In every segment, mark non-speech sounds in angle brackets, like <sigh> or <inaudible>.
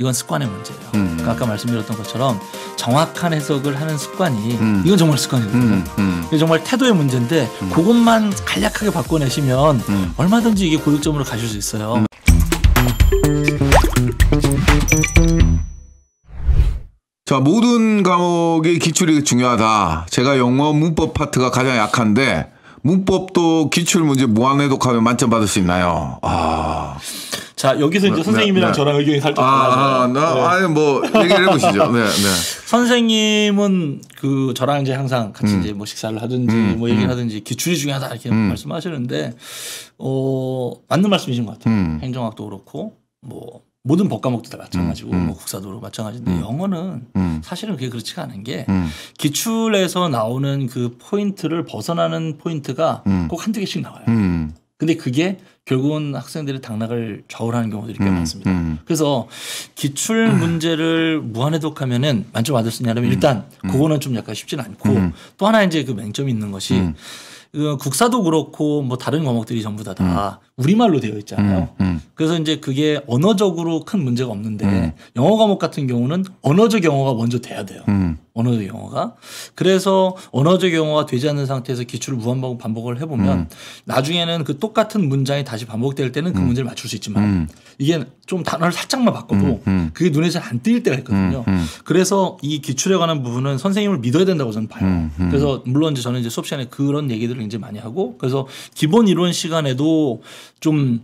이건 습관의 문제예요. 음. 그러니까 아까 말씀드렸던 것처럼 정확한 해석을 하는 습관이 음. 이건 정말 습관이거든요. 음. 음. 이게 정말 태도의 문제인데 음. 그것만 간략하게 바꿔내시면 음. 얼마든지 이게 고득점으로 가실 수 있어요. 음. 자, 모든 과목의 기출이 중요하다. 제가 영어 문법 파트가 가장 약한데 문법도 기출 문제 무한 해독하면 만점 받을 수 있나요? 아. 자 여기서 이제 네, 선생님이랑 네, 네. 저랑 의견이 살짝 아, 달라져요. 아, 아, 네. 아유 뭐 얘기를 해보시죠. 네, 네. <laughs> 선생님은 그 저랑 이제 항상 같이 음. 이제 뭐 식사를 하든지 음, 뭐 얘기를 음. 하든지 기출이 중요하다 이렇게 음. 말씀하시는데 어 맞는 말씀이신 것 같아요. 음. 행정학도 그렇고 뭐 모든 법과목도 다 마찬가지고 음, 뭐 국사도 마찬가지인데 음. 영어는 사실은 그게 그렇지가 않은 게 기출에서 나오는 그 포인트를 벗어나는 포인트가 꼭 한두 개씩 나와요. 근데 그게 결국은 학생들이 당락을 좌우하는 경우들이 꽤 음, 많습니다. 음. 그래서 기출 음. 문제를 무한해독하면은 만점받을 수 있냐면 음, 일단 음. 그거는 좀 약간 쉽진 않고 음. 또 하나 이제 그 맹점이 있는 것이 그 국사도 그렇고 뭐 다른 과목들이 전부 다다 다 우리말로 되어 있잖아요. 그래서 이제 그게 언어적으로 큰 문제가 없는데 영어 과목 같은 경우는 언어적 영어가 먼저 돼야 돼요. 언어적 영어가. 그래서 언어적 영어가 되지 않는 상태에서 기출을 무한 반복을 해보면 나중에는 그 똑같은 문장이 다 다시 반복될 때는 그 음. 문제를 맞출 수 있지만 음. 이게 좀 단어를 살짝만 바꿔도 음, 그게 눈에 잘안띌 때가 있거든요. 그래서 이 기출에 관한 부분은 선생님을 믿어야 된다고 저는 봐요. 그래서 물론 이제 저는 이제 수업 시간에 그런 얘기들을 이제 많이 하고 그래서 기본 이론 시간에도 좀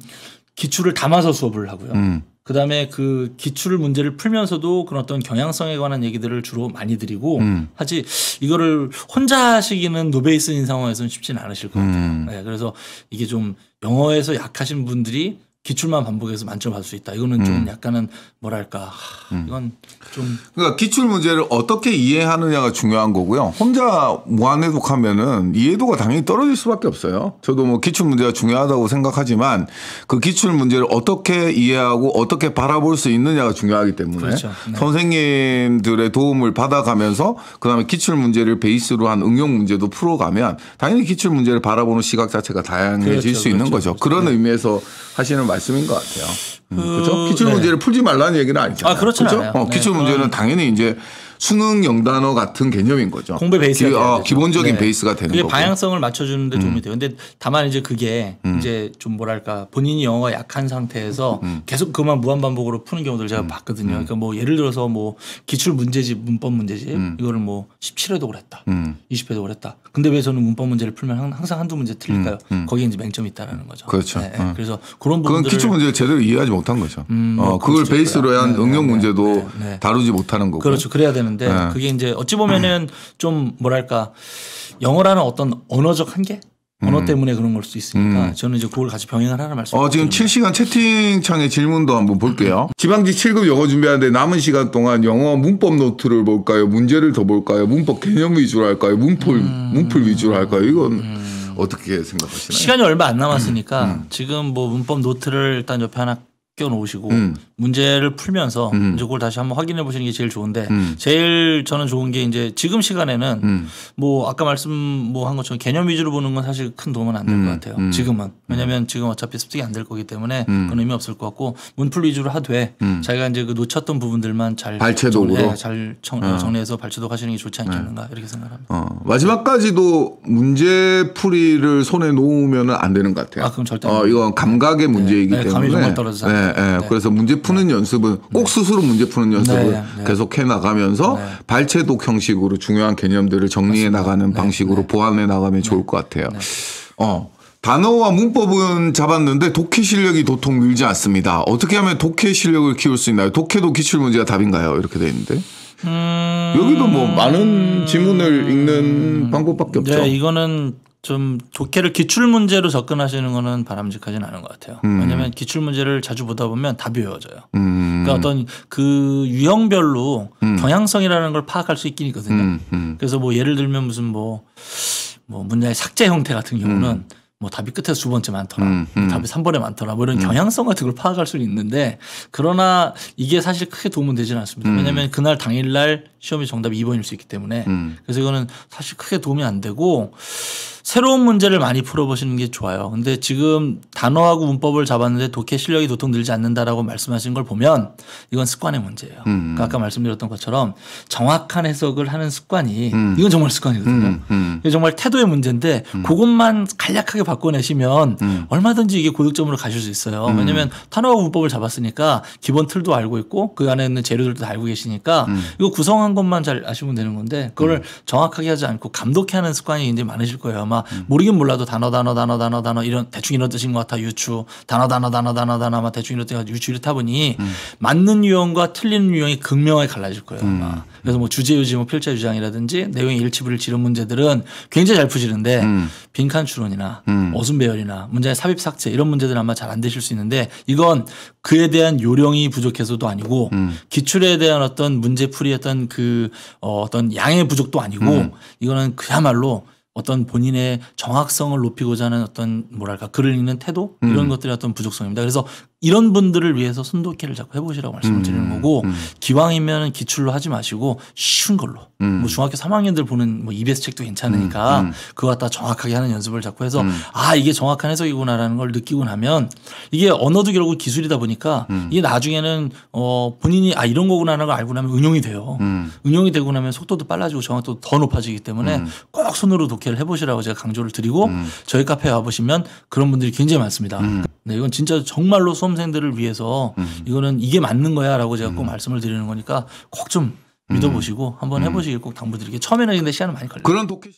기출을 담아서 수업을 하고요. 그다음에 그 기출 문제를 풀면서도 그런 어떤 경향성에 관한 얘기들을 주로 많이 드리고 음. 하지 이거를 혼자 하시기는 노베이스인 상황에서는 쉽지는 않으실 것 같아요. 음. 네, 그래서 이게 좀 영어에서 약하신 분들이 기출만 반복해서 만점 할수 있다. 이거는 음. 좀 약간은 뭐랄까 하, 음. 이건 좀 그러니까 기출 문제를 어떻게 이해하느냐가 중요한 거고요. 혼자 무한해독하면은 이해도가 당연히 떨어질 수밖에 없어요. 저도 뭐 기출 문제가 중요하다고 생각하지만 그 기출 문제를 어떻게 이해하고 어떻게 바라볼 수 있느냐가 중요하기 때문에 그렇죠. 네. 선생님들의 도움을 받아가면서 그다음에 기출 문제를 베이스로 한 응용 문제도 풀어가면 당연히 기출 문제를 바라보는 시각 자체가 다양해질 그렇죠. 수 그렇죠. 있는 거죠. 그런 네. 의미에서 하시는 말씀인 것 같아요. 음, 그, 렇죠 네. 기출 문제를 네. 풀지 말라는 얘기는 아니잖아요. 아, 그렇죠. 어, 네. 기출 문제는 음. 당연히 이제 수능 영단어 같은 개념인 거죠. 공부 베이스가 기, 어, 기본적인 네. 베이스가 되는 거고. 방향성을 맞춰주는데 도움이 음. 돼요. 근데 다만 이제 그게 음. 이제 좀 뭐랄까 본인이 영어가 약한 상태에서 음. 계속 그만 무한 반복으로 푸는 경우들 제가 음. 봤거든요. 음. 그러니까 뭐 예를 들어서 뭐 기출 문제집 문법 문제집 음. 이거를 뭐1 7회도그랬다2 0회도그랬다 근데 왜 저는 문법 문제를 풀면 항상 한두 문제 틀릴까요? 거기에 이제 맹점이 있다는 거죠. 그렇죠. 네. 네. 어. 그래서 그런 부분 그건 기출 문제를 제대로 이해하지 못한 거죠. 어, 그걸 베이스로 한 응용 네, 네, 문제도 네, 다루지 못하는 거고. 그렇죠. 그래야 되는. 되는데 네. 그게 이제 어찌 보면은 좀 뭐랄까 영어라는 어떤 언어적 한계 언어 음. 때문에 그런 걸 수 있으니까 음. 저는 이제 그걸 같이 병행을 하는 말씀. 어 지금 7시간 채팅창의 질문도 한번 볼게요. 음. 지방지 7급 영어 준비하는데 남은 시간 동안 영어 문법 노트를 볼까요? 문제를 더 볼까요? 문법 개념 위주로 할까요? 문풀 음. 문풀 위주로 할까요? 이건 음. 어떻게 생각하시나요? 시간이 얼마 안 남았으니까 음. 지금 뭐 문법 노트를 일단 옆에 하나 껴놓으시고 음. 문제를 풀면서 음. 이제 그걸 다시 한번 확인해 보시는 게 제일 좋은데 음. 제일 저는 좋은 게 이제 지금 시간에는 음. 뭐 아까 말씀 뭐 한 것처럼 개념 위주로 보는 건 사실 큰 도움은 안 될것 음. 같아요. 음. 지금은 왜냐하면 지금 어차피 습득이 안 될 거기 때문에 그건 의미 없을 것 같고 문풀 위주로 하되 자기가 이제 그 놓쳤던 부분들만 잘 발췌적으로 정리, 네, 잘 어. 정리해서 발췌도 하시는 게 좋지 않겠는가 네. 이렇게 생각합니다. 어. 마지막까지도 문제 풀이를 손에 놓으면 안 되는 것 같아요. 아 그럼 절대 어, 이건 감각의 네. 문제이기 네. 네. 때문에 감이 정말 떨어져서 네. 예, 예. 네. 그래서 문제 푸는 네. 연습은 꼭 스스로 문제 푸는 네. 연습을 네. 계속 해 나가면서 발췌독 형식으로 중요한 개념들을 정리해 맞습니다. 나가는 방식으로 보완해 나가면 좋을 것 같아요. 어. 단어와 문법은 잡았는데 독해 실력이 도통 늘지 않습니다. 어떻게 하면 독해 실력을 키울 수 있나요? 독해도 기출 문제가 답인가요? 이렇게 돼 있는데. 음... 여기도 뭐 많은 지문을 읽는 방법밖에 없죠. 네, 이거는 좀 조케를 기출 문제로 접근하시는 거는 바람직하진 않은 것 같아요. 음. 왜냐하면 기출 문제를 자주 보다 보면 답이 외워져요. 음. 그러니까 어떤 그 유형별로 음. 경향성이라는 걸 파악할 수 있긴 있거든요. 음, 음. 그래서 뭐 예를 들면 무슨 뭐, 뭐 문제의 삭제 형태 같은 경우는 음. 뭐 답이 끝에 서두 번째 많더라, 음, 음. 답이 3번에 많더라, 뭐 이런 음. 경향성 같은 걸 파악할 수는 있는데 그러나 이게 사실 크게 도움은 되지는 않습니다. 왜냐하면 그날 당일날 시험이 정답이 2번일 수 있기 때문에 그래서 이거는 사실 크게 도움이 안 되고 새로운 문제를 많이 풀어보시는 게 좋아요. 근데 지금 단어하고 문법을 잡았는데 독해 실력이 도통 늘지 않는다라고 말씀하신 걸 보면 이건 습관의 문제예요. 음. 그러니까 아까 말씀드렸던 것처럼 정확한 해석을 하는 습관이 음. 이건 정말 습관이거든요. 음. 음. 이게 정말 태도의 문제인데 음. 그것만 간략하게 바꿔내시면 음. 얼마든지 이게 고득점으로 가실 수 있어요. 음. 왜냐하면 단어하고 문법을 잡았으니까 기본 틀도 알고 있고 그 안에 있는 재료들도 알고 계시니까 이거 구성한 것만 잘 아시면 되는 건데 그걸 정확하게 하지 않고 감독해 하는 습관이 이제 많으실 거예요. 아마 음. 모르긴 몰라도 단어 단어 단어 단어 단어 이런 대충 이런 뜻인 것 같아 유추 단어 단어 단어 단어 단어 아마 대충 이런 뜻 유추 이렇다 보니 음. 맞는 유형과 틀린 유형이 극명하게 갈라질 거예요. 아마. 음. 그래서 뭐 주제 유지 뭐 필자 주장이라든지 내용의 일치부를 이런 문제들은 굉장히 잘 푸시는데 음. 빈칸 추론이나 음. 어순 배열이나 문장의 삽입 삭제 이런 문제들은 아마 잘 안 되실 수 있는데 이건 그에 대한 요령이 부족해서도 아니고 기출에 대한 어떤 문제풀이 했던그 어, 어떤 양의 부족도 아니고 이거는 그야말로 어떤 본인의 정확성을 높이고자 하는 어떤 뭐랄까 글을 읽는 태도 이런 음. 것들이 어떤 부족성입니다. 그래서 이런 분들을 위해서 순도끼를 자꾸 해보시라고 말씀을 음, 드리는 거고 음. 기왕이면 기출로 하지 마시고 쉬운 걸로 음. 뭐 중학교 3학년들 보는 뭐 EBS 책도 괜찮으니까 그거 갖다 정확하게 하는 연습을 자꾸 해서 아 이게 정확한 해석이구나라는 걸 느끼고 나면 이게 언어도 결국 기술이다 보니까 이게 나중에는 어 본인이 아 이런 거구나라는 걸 알고 나면 응용이 돼요. 응용이 되고 나면 속도도 빨라지고 정확도 더 높아지기 때문에 꼭 손으로 독해를 해보시라고 제가 강조를 드리고 저희 카페에 와보시면 그런 분들이 굉장히 많습니다. 네 이건 진짜 정말로 수험 시험생들을 위해서 음. 이거는 이게 맞는 거야라고 제가 꼭 음. 말씀을 드리는 거니까 꼭 좀 믿어보시고 한번 음. 해보시길 꼭 당부드리게 처음에는 근데 시간이 많이 걸려요. 그런 도끼